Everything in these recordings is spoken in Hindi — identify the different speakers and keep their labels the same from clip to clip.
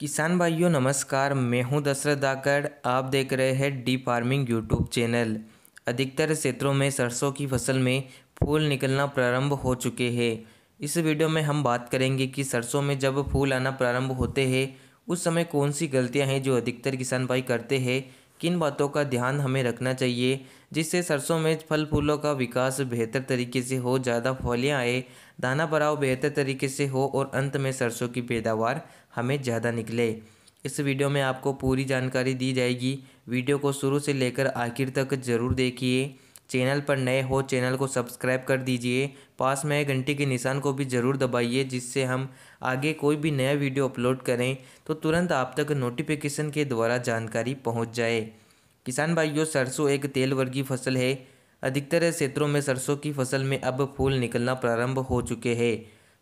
Speaker 1: किसान भाइयों नमस्कार मैं हूं दशरथ दाकड़ आप देख रहे हैं डी फार्मिंग यूट्यूब चैनल अधिकतर क्षेत्रों में सरसों की फसल में फूल निकलना प्रारंभ हो चुके हैं इस वीडियो में हम बात करेंगे कि सरसों में जब फूल आना प्रारंभ होते हैं उस समय कौन सी गलतियां हैं जो अधिकतर किसान भाई करते हैं किन बातों का ध्यान हमें रखना चाहिए जिससे सरसों में फल फूलों का विकास बेहतर तरीके से हो ज़्यादा फलियाँ आए दाना भराव बेहतर तरीके से हो और अंत में सरसों की पैदावार हमें ज़्यादा निकले इस वीडियो में आपको पूरी जानकारी दी जाएगी वीडियो को शुरू से लेकर आखिर तक ज़रूर देखिए चैनल पर नए हो चैनल को सब्सक्राइब कर दीजिए पास में घंटे के निशान को भी ज़रूर दबाइए जिससे हम आगे कोई भी नया वीडियो अपलोड करें तो तुरंत आप तक नोटिफिकेशन के द्वारा जानकारी पहुंच जाए किसान भाइयों सरसों एक तेल वर्गीय फसल है अधिकतर क्षेत्रों में सरसों की फसल में अब फूल निकलना प्रारंभ हो चुके हैं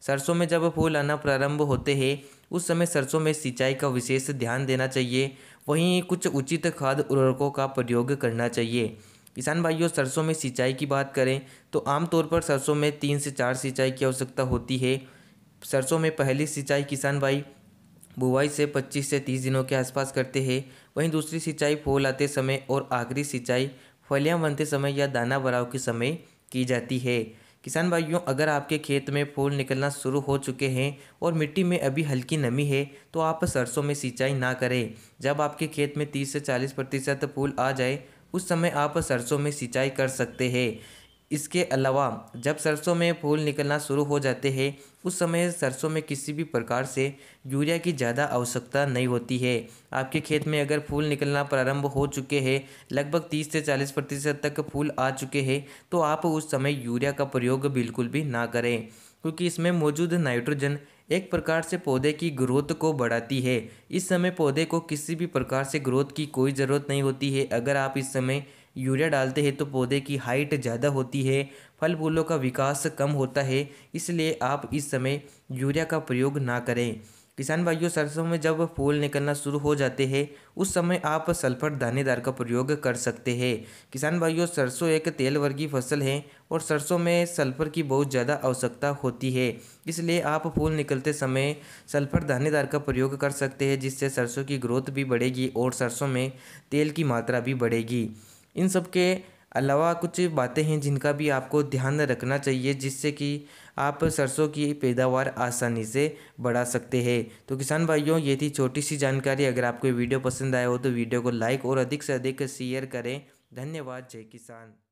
Speaker 1: सरसों में जब फूल आना प्रारंभ होते हैं उस समय सरसों में सिंचाई का विशेष ध्यान देना चाहिए वहीं कुछ उचित खाद उर्वरकों का प्रयोग करना चाहिए किसान भाइयों सरसों में सिंचाई की बात करें तो आमतौर पर सरसों में तीन से चार सिंचाई की आवश्यकता होती है सरसों में पहली सिंचाई किसान भाई बुवाई से 25 से 30 दिनों के आसपास करते हैं वहीं दूसरी सिंचाई फूल आते समय और आखिरी सिंचाई फलियां बनते समय या दाना भराव के समय की जाती है किसान भाइयों अगर आपके खेत में फूल निकलना शुरू हो चुके हैं और मिट्टी में अभी हल्की नमी है तो आप सरसों में सिंचाई ना करें जब आपके खेत में 30 से 40 प्रतिशत फूल आ जाए उस समय आप सरसों में सिंचाई कर सकते हैं इसके अलावा जब सरसों में फूल निकलना शुरू हो जाते हैं उस समय सरसों में किसी भी प्रकार से यूरिया की ज़्यादा आवश्यकता नहीं होती है आपके खेत में अगर फूल निकलना प्रारंभ हो चुके हैं लगभग 30 से 40 प्रतिशत तक फूल आ चुके हैं तो आप उस समय यूरिया का प्रयोग बिल्कुल भी ना करें क्योंकि इसमें मौजूद नाइट्रोजन एक प्रकार से पौधे की ग्रोथ को बढ़ाती है इस समय पौधे को किसी भी प्रकार से ग्रोथ की कोई ज़रूरत नहीं होती है अगर आप इस समय यूरिया डालते हैं तो पौधे की हाइट ज़्यादा होती है फल फूलों का विकास कम होता है इसलिए आप इस समय यूरिया का प्रयोग ना करें किसान भाइयों सरसों में जब फूल निकलना शुरू हो जाते हैं उस समय आप सल्फर दानेदार का प्रयोग कर सकते हैं किसान भाइयों सरसों एक तेल वर्गीय फसल है और सरसों में सल्फर की बहुत ज़्यादा आवश्यकता होती है इसलिए आप फूल निकलते समय सल्फर दानेदार का प्रयोग कर सकते हैं जिससे सरसों की ग्रोथ भी बढ़ेगी और सरसों में तेल की मात्रा भी बढ़ेगी इन सब के अलावा कुछ बातें हैं जिनका भी आपको ध्यान रखना चाहिए जिससे कि आप सरसों की पैदावार आसानी से बढ़ा सकते हैं तो किसान भाइयों ये थी छोटी सी जानकारी अगर आपको वीडियो पसंद आया हो तो वीडियो को लाइक और अधिक से अधिक शेयर करें धन्यवाद जय किसान